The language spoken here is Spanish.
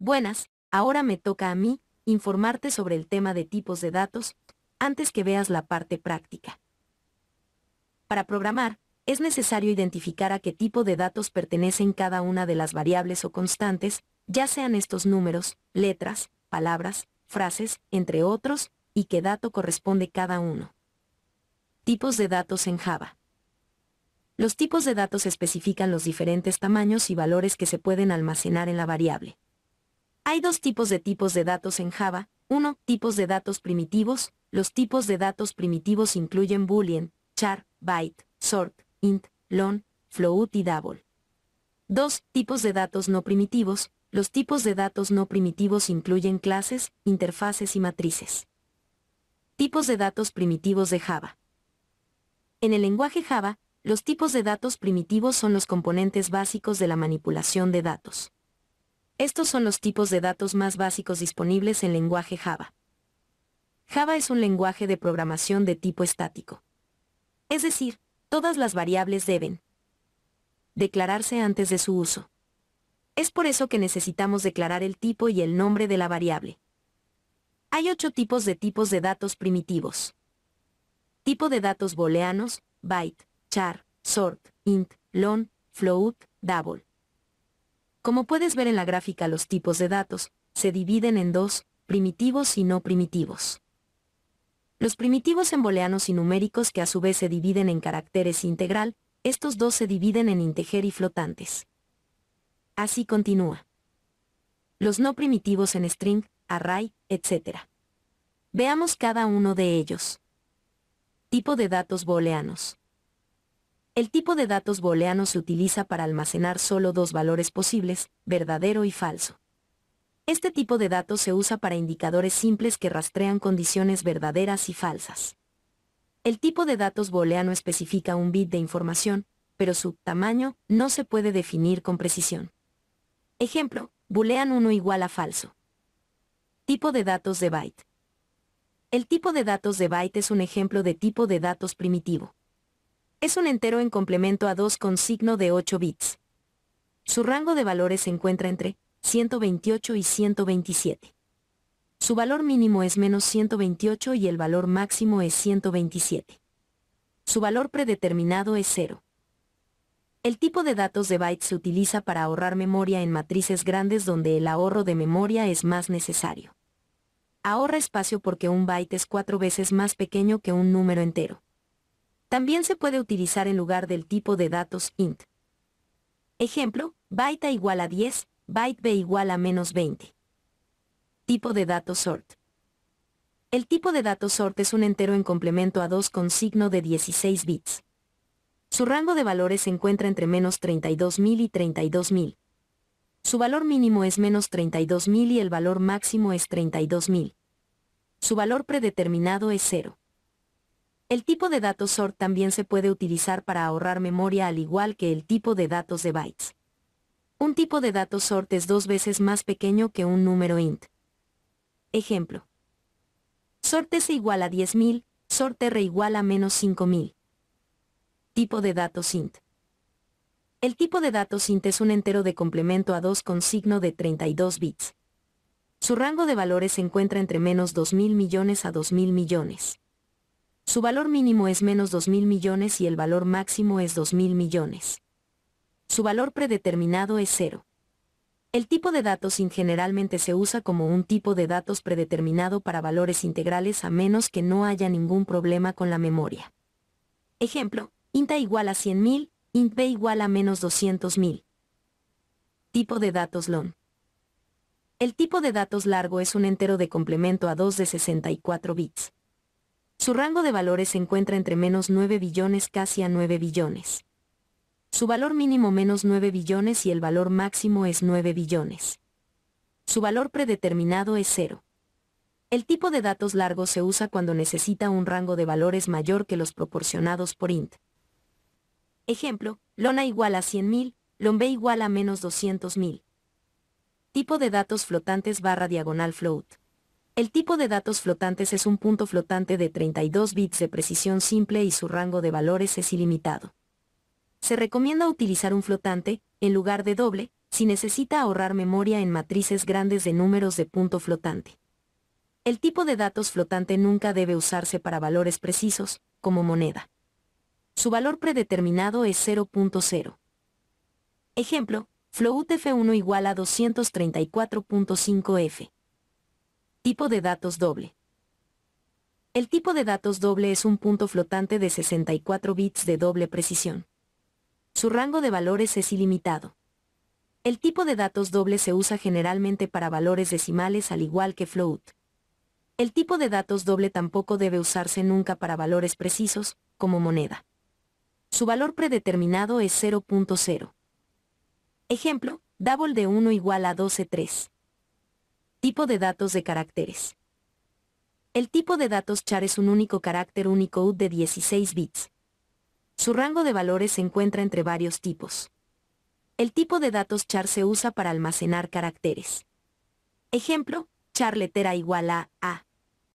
Buenas, ahora me toca a mí informarte sobre el tema de tipos de datos, antes que veas la parte práctica. Para programar, es necesario identificar a qué tipo de datos pertenecen cada una de las variables o constantes, ya sean estos números, letras, palabras, frases, entre otros, y qué dato corresponde cada uno. Tipos de datos en Java. Los tipos de datos especifican los diferentes tamaños y valores que se pueden almacenar en la variable. Hay dos tipos de tipos de datos en Java. 1. Tipos de datos primitivos. Los tipos de datos primitivos incluyen boolean, char, byte, sort, int, long, float y double. 2. Tipos de datos no primitivos. Los tipos de datos no primitivos incluyen clases, interfaces y matrices. Tipos de datos primitivos de Java. En el lenguaje Java, los tipos de datos primitivos son los componentes básicos de la manipulación de datos. Estos son los tipos de datos más básicos disponibles en lenguaje Java. Java es un lenguaje de programación de tipo estático. Es decir, todas las variables deben declararse antes de su uso. Es por eso que necesitamos declarar el tipo y el nombre de la variable. Hay ocho tipos de tipos de datos primitivos. Tipo de datos booleanos, byte, char, sort, int, long, float, double. Como puedes ver en la gráfica los tipos de datos, se dividen en dos, primitivos y no primitivos. Los primitivos en booleanos y numéricos que a su vez se dividen en caracteres integral, estos dos se dividen en integer y flotantes. Así continúa. Los no primitivos en string, array, etc. Veamos cada uno de ellos. Tipo de datos booleanos. El tipo de datos booleano se utiliza para almacenar solo dos valores posibles, verdadero y falso. Este tipo de datos se usa para indicadores simples que rastrean condiciones verdaderas y falsas. El tipo de datos booleano especifica un bit de información, pero su tamaño no se puede definir con precisión. Ejemplo, boolean 1 igual a falso. Tipo de datos de byte. El tipo de datos de byte es un ejemplo de tipo de datos primitivo es un entero en complemento a 2 con signo de 8 bits. Su rango de valores se encuentra entre 128 y 127. Su valor mínimo es menos 128 y el valor máximo es 127. Su valor predeterminado es 0. El tipo de datos de bytes se utiliza para ahorrar memoria en matrices grandes donde el ahorro de memoria es más necesario. Ahorra espacio porque un byte es cuatro veces más pequeño que un número entero. También se puede utilizar en lugar del tipo de datos int. Ejemplo, byte a igual a 10, byte b igual a menos 20. Tipo de datos sort. El tipo de datos sort es un entero en complemento a 2 con signo de 16 bits. Su rango de valores se encuentra entre menos 32.000 y 32.000. Su valor mínimo es menos 32.000 y el valor máximo es 32.000. Su valor predeterminado es 0. El tipo de datos sort también se puede utilizar para ahorrar memoria al igual que el tipo de datos de bytes. Un tipo de datos sort es dos veces más pequeño que un número int. Ejemplo. Sort S igual a 10.000, sort R igual a menos 5.000. Tipo de datos int. El tipo de datos int es un entero de complemento a 2 con signo de 32 bits. Su rango de valores se encuentra entre menos 2.000 millones a 2.000 millones. Su valor mínimo es menos 2.000 millones y el valor máximo es 2.000 millones. Su valor predeterminado es cero. El tipo de datos int generalmente se usa como un tipo de datos predeterminado para valores integrales a menos que no haya ningún problema con la memoria. Ejemplo, inta igual a 100.000, int b igual a menos 200.000. Tipo de datos long. El tipo de datos largo es un entero de complemento a 2 de 64 bits. Su rango de valores se encuentra entre menos 9 billones casi a 9 billones. Su valor mínimo menos 9 billones y el valor máximo es 9 billones. Su valor predeterminado es cero. El tipo de datos largos se usa cuando necesita un rango de valores mayor que los proporcionados por int. Ejemplo, lona igual a 100.000, lombe igual a menos 200.000. Tipo de datos flotantes barra diagonal float. El tipo de datos flotantes es un punto flotante de 32 bits de precisión simple y su rango de valores es ilimitado. Se recomienda utilizar un flotante, en lugar de doble, si necesita ahorrar memoria en matrices grandes de números de punto flotante. El tipo de datos flotante nunca debe usarse para valores precisos, como moneda. Su valor predeterminado es 0.0. Ejemplo, float f1 igual a 234.5f. Tipo de datos doble. El tipo de datos doble es un punto flotante de 64 bits de doble precisión. Su rango de valores es ilimitado. El tipo de datos doble se usa generalmente para valores decimales al igual que float. El tipo de datos doble tampoco debe usarse nunca para valores precisos, como moneda. Su valor predeterminado es 0.0. Ejemplo, double de 1 igual a 12.3. Tipo de datos de caracteres. El tipo de datos char es un único carácter único de 16 bits. Su rango de valores se encuentra entre varios tipos. El tipo de datos char se usa para almacenar caracteres. Ejemplo, char letera igual a A.